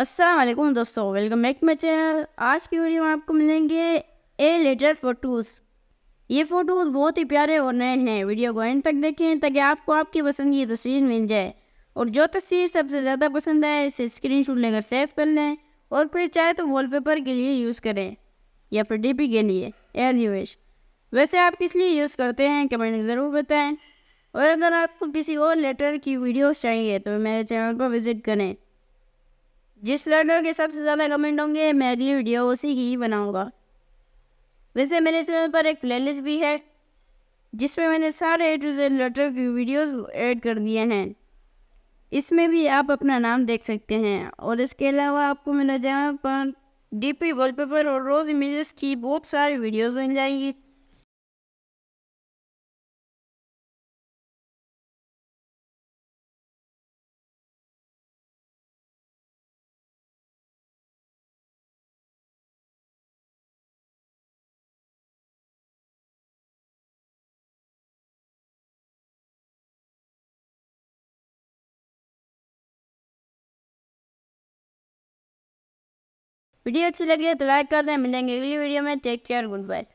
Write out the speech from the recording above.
असलम दोस्तों welcome back my channel आज की वीडियो में आपको मिलेंगे ए लेटर फ़ोटोज़ ये फ़ोटोज़ बहुत ही प्यारे और नए हैं वीडियो को एंड तक देखें ताकि आपको आपकी पसंद की तस्वीर मिल जाए और जो तस्वीर सबसे ज़्यादा पसंद आए इसे स्क्रीन शूट लेकर सेव कर लें और फिर चाहे तो वॉलपेपर के लिए यूज़ करें या फिर पी के लिए एयर यूश वैसे आप किस लिए यूज़ करते हैं कमेंट में ज़रूर बताएँ और अगर आपको किसी और लेटर की वीडियोज़ चाहिए तो मेरे चैनल पर विज़िट करें जिस लर्नर के सबसे ज़्यादा कमेंट होंगे मैं अगली वीडियो उसी की ही बनाऊँगा वैसे मेरे चैनल पर एक प्लेलिस्ट भी है जिसमें मैंने सारे लेटर की वीडियोस ऐड कर दिए हैं इसमें भी आप अपना नाम देख सकते हैं और इसके अलावा आपको मेरा जहाँ पर डी पी वॉलपेपर और रोज़ इमेजेस की बहुत सारी वीडियोस मिल जाएंगी वीडियो अच्छी लगी है तो लाइक कर दें मिलेंगे अगली वीडियो में टेक केयर गुड बाय